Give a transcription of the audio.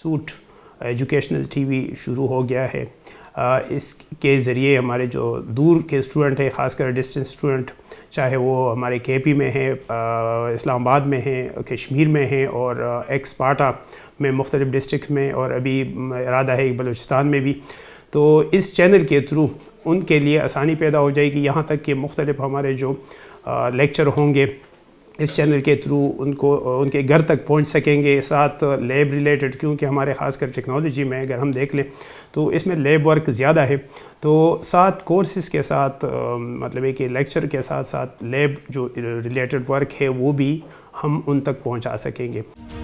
suit educational TV शुरू हो गया है आ, इसके ज़रिए हमारे जो दूर के स्टूडेंट हैं ख़ासकर डिस्टेंस स्टूडेंट चाहे वो हमारे के पी में हैं इस्लामाबाद में हैं कश्मीर में हैं और एक्सपाटा में मुख्तलिफ़ डिस्ट्रिक्ट में और अभी इरादा है बलूचिस्तान में भी तो इस चैनल के थ्रू उनके लिए आसानी पैदा हो जाएगी यहाँ तक कि मुख्तलिफ़ हमारे जो लेक्चर होंगे इस चैनल के थ्रू उनको उनके घर तक पहुंच सकेंगे साथ लेब रिलेटेड क्योंकि हमारे खासकर टेक्नोलॉजी में अगर हम देख लें तो इसमें लेब वर्क ज़्यादा है तो साथ कोर्सेज के साथ मतलब एक लेक्चर के साथ साथ लेब जो रिलेटेड वर्क है वो भी हम उन तक पहुंचा सकेंगे